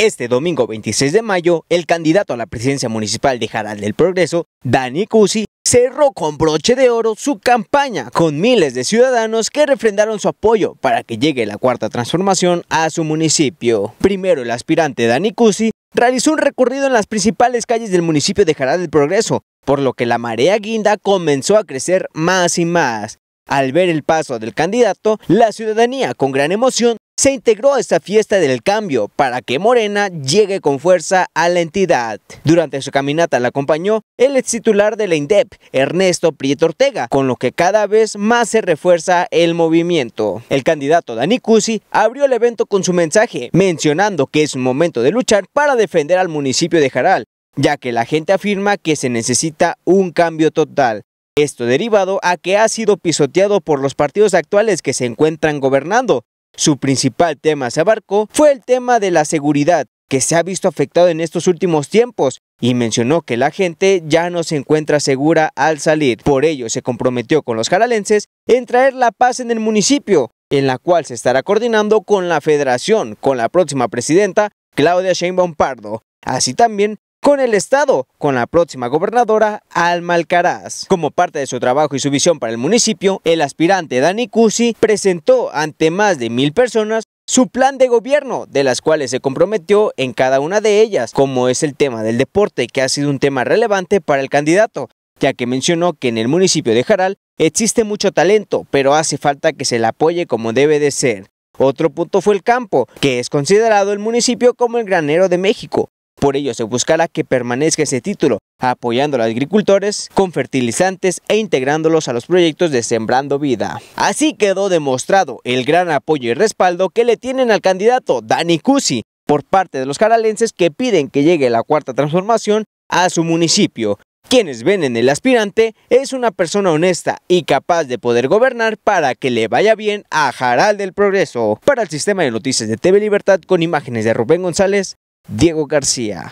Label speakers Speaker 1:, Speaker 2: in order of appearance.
Speaker 1: Este domingo 26 de mayo, el candidato a la presidencia municipal de Jaral del Progreso, Dani Cusi, cerró con broche de oro su campaña con miles de ciudadanos que refrendaron su apoyo para que llegue la cuarta transformación a su municipio. Primero el aspirante Dani Cusi realizó un recorrido en las principales calles del municipio de Jaral del Progreso, por lo que la marea guinda comenzó a crecer más y más. Al ver el paso del candidato, la ciudadanía con gran emoción se integró a esta fiesta del cambio para que Morena llegue con fuerza a la entidad. Durante su caminata la acompañó el ex titular de la INDEP, Ernesto Prieto Ortega, con lo que cada vez más se refuerza el movimiento. El candidato Dani Cusi abrió el evento con su mensaje, mencionando que es un momento de luchar para defender al municipio de Jaral, ya que la gente afirma que se necesita un cambio total. Esto derivado a que ha sido pisoteado por los partidos actuales que se encuentran gobernando, su principal tema se abarcó fue el tema de la seguridad, que se ha visto afectado en estos últimos tiempos, y mencionó que la gente ya no se encuentra segura al salir. Por ello, se comprometió con los jaralenses en traer la paz en el municipio, en la cual se estará coordinando con la federación, con la próxima presidenta, Claudia Sheinbaum Pardo. Así también con el Estado, con la próxima gobernadora Alma Alcaraz. Como parte de su trabajo y su visión para el municipio, el aspirante Dani Cusi presentó ante más de mil personas su plan de gobierno, de las cuales se comprometió en cada una de ellas, como es el tema del deporte, que ha sido un tema relevante para el candidato, ya que mencionó que en el municipio de Jaral existe mucho talento, pero hace falta que se le apoye como debe de ser. Otro punto fue el campo, que es considerado el municipio como el granero de México, por ello se buscará que permanezca ese título, apoyando a los agricultores con fertilizantes e integrándolos a los proyectos de Sembrando Vida. Así quedó demostrado el gran apoyo y respaldo que le tienen al candidato Dani Cusi por parte de los jaralenses que piden que llegue la cuarta transformación a su municipio. Quienes ven en el aspirante es una persona honesta y capaz de poder gobernar para que le vaya bien a Jaral del Progreso. Para el Sistema de Noticias de TV Libertad con imágenes de Rubén González, Diego García.